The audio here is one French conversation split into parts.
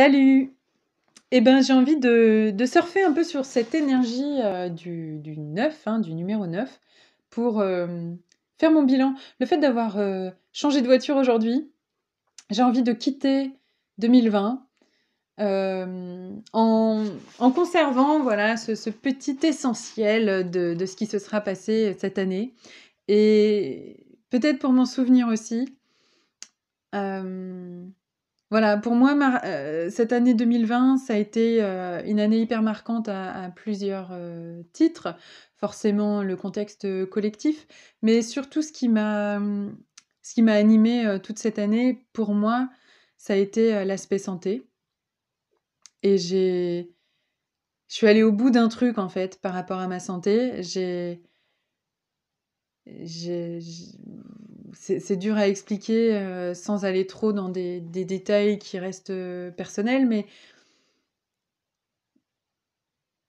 Salut Eh bien, j'ai envie de, surfer un peu sur cette énergie euh, du, 9, hein, du numéro 9, pour euh, faire mon bilan. Le fait d'avoir euh, changé de voiture aujourd'hui, j'ai envie de quitter 2020 en, conservant voilà, ce, petit essentiel de, de, ce qui se sera passé cette année. Et peut-être pour m'en souvenir aussi voilà, pour moi, euh, cette année 2020, ça a été euh, une année hyper marquante à, plusieurs euh, titres. Forcément, le contexte collectif, mais surtout ce qui m'a, hum, ce animé toute cette année, pour moi, ça a été l'aspect santé. Et j'ai, je suis allée au bout d'un truc en fait par rapport à ma santé. j'ai c'est dur à expliquer euh, sans aller trop dans des, détails qui restent euh, personnels, mais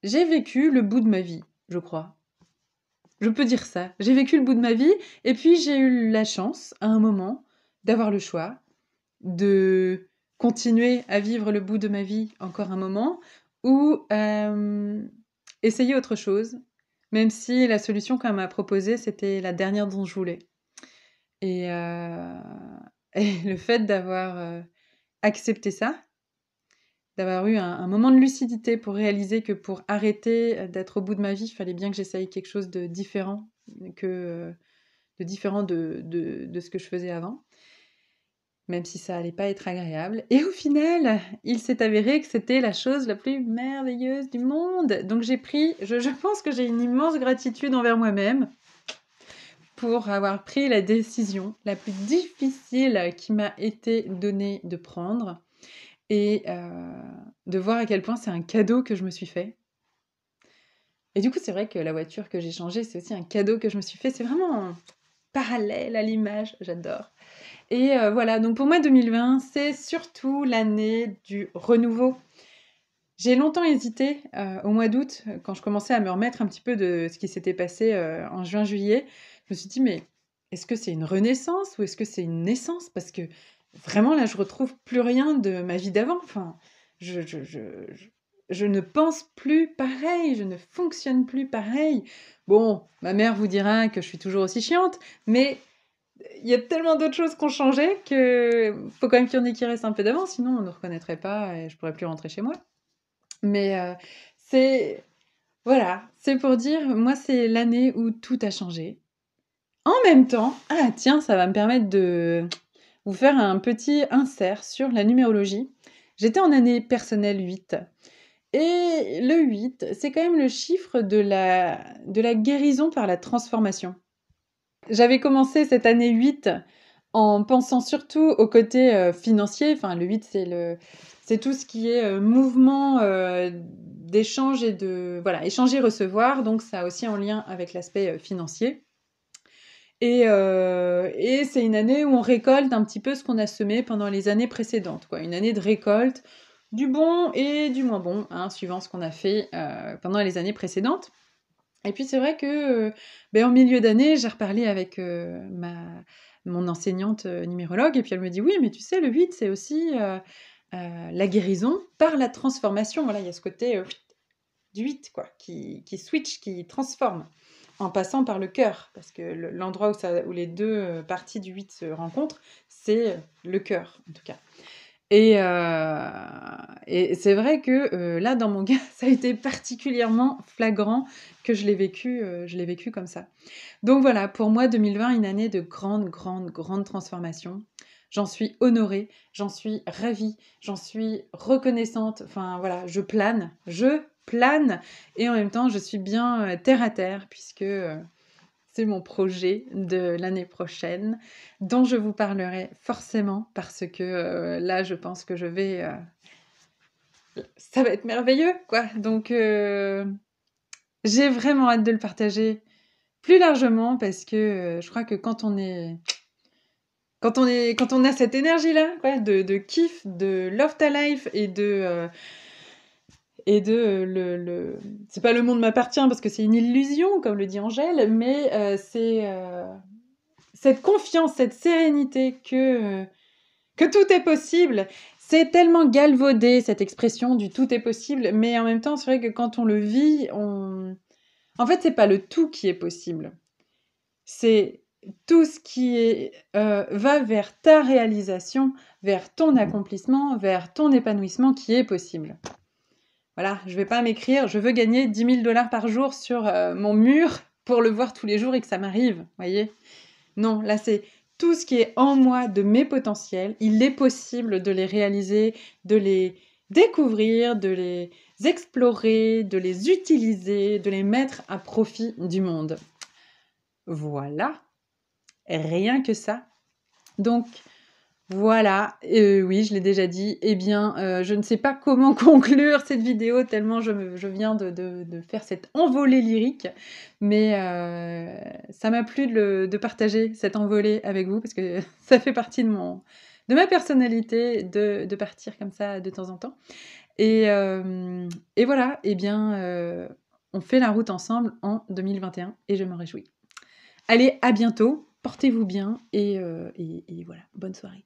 j'ai vécu le bout de ma vie, je crois. Je peux dire ça. J'ai vécu le bout de ma vie, et puis j'ai eu la chance, à un moment, d'avoir le choix de continuer à vivre le bout de ma vie encore un moment, ou euh, essayer autre chose, même si la solution qu'on m'a proposée, c'était la dernière dont je voulais. Euh, et, le fait d'avoir euh, accepté ça, d'avoir eu un, moment de lucidité pour réaliser que pour arrêter euh, d'être au bout de ma vie, il fallait bien que j'essaye quelque chose de différent, que, de, différent de, de, ce que je faisais avant même si ça allait pas être agréable. Et au final, il s'est avéré que c'était la chose la plus merveilleuse du monde. Donc j'ai pris, je pense que j'ai une immense gratitude envers moi-même pour avoir pris la décision la plus difficile qui m'a été donnée de prendre et euh, de voir à quel point c'est un cadeau que je me suis fait. Et du coup, c'est vrai que la voiture que j'ai changée, c'est aussi un cadeau que je me suis fait. C'est vraiment parallèle à l'image, j'adore. Et euh, voilà, donc pour moi 2020, c'est surtout l'année du renouveau. J'ai longtemps hésité euh, au mois d'août, quand je commençais à me remettre un petit peu de ce qui s'était passé en juin-juillet je me suis dit, mais est-ce que c'est une renaissance ou est-ce que c'est une naissance Parce que vraiment, là, je retrouve plus rien de ma vie d'avant. Enfin, je, ne pense plus pareil, je ne fonctionne plus pareil. Bon, ma mère vous dira que je suis toujours aussi chiante, mais il y a tellement d'autres choses qu'on changé que faut quand même qu'il y en ait qui restent un peu d'avant, sinon on ne reconnaîtrait pas et je pourrais plus rentrer chez moi. Mais euh, c'est... Voilà, c'est pour dire, moi c'est l'année où tout a changé. En même temps, ah tiens, ça va me permettre de vous faire un petit insert sur la numérologie. J'étais en année personnelle 8. Et le 8, c'est quand même le chiffre de la, de la guérison par la transformation. J'avais commencé cette année 8 en pensant surtout au côté euh, financier. Enfin, le 8, c'est le, c'est tout ce qui est euh, mouvement euh, d'échange et de, voilà, échanger, recevoir. Donc, ça a aussi en lien avec l'aspect financier. Euh, et, c'est une année où on récolte un petit peu ce qu'on a semé pendant les années précédentes. Quoi. Une année de récolte du bon et du moins bon, hein, suivant ce qu'on a fait euh, pendant les années précédentes. Et puis c'est vrai que euh, ben, en milieu d'année, j'ai reparlé avec ma, mon enseignante numérologue et puis elle me dit oui, mais tu sais, le 8, c'est aussi la guérison par la transformation. Voilà, il y a ce côté du 8 quoi, qui, qui switch, qui transforme en passant par le cœur, parce que l'endroit où, ça, où les deux euh, parties du 8 se rencontrent, c'est euh, le cœur, en tout cas. Et, euh, et c'est vrai que là, dans mon cas, ça a été particulièrement flagrant que je l'ai vécu, je l'ai vécu comme ça. Donc voilà, pour moi, 2020, une année de grande, grande, grande transformation. J'en suis honorée, j'en suis ravie, j'en suis reconnaissante. Enfin voilà, je plane, je plane et en même temps je suis bien euh, terre à terre puisque euh, c'est mon projet de l'année prochaine dont je vous parlerai forcément parce que euh, là je pense que je vais ça va être merveilleux quoi donc j'ai vraiment hâte de le partager plus largement parce que je crois que quand on est quand on est quand on a cette énergie là quoi, de, de, kiff de love ta life et de et de euh, le, le... c'est pas le monde m'appartient parce que c'est une illusion comme le dit Angèle mais euh, c'est euh, cette confiance cette sérénité que que tout est possible c'est tellement galvaudé cette expression du tout est possible mais en même temps c'est vrai que quand on le vit on en fait c'est pas le tout qui est possible c'est tout ce qui va vers ta réalisation, vers ton accomplissement, vers ton épanouissement qui est possible voilà, je vais pas m'écrire, je veux gagner 10 000 dollars par jour sur euh, mon mur pour le voir tous les jours et que ça m'arrive, voyez Non, là c'est tout ce qui est en moi de mes potentiels, il est possible de les réaliser, de les découvrir, de les explorer, de les utiliser, de les mettre à profit du monde. Voilà, rien que ça. Donc, voilà, et euh, oui, je l'ai déjà dit. Eh bien, euh, je ne sais pas comment conclure cette vidéo tellement je, viens de, faire cette envolée lyrique, mais euh, ça m'a plu de, partager cette envolée avec vous parce que ça fait partie de mon, de ma personnalité de, partir comme ça de temps en temps. Et, voilà, eh bien, on fait la route ensemble en 2021 et je m'en réjouis. Allez, à bientôt, portez-vous bien et voilà, bonne soirée.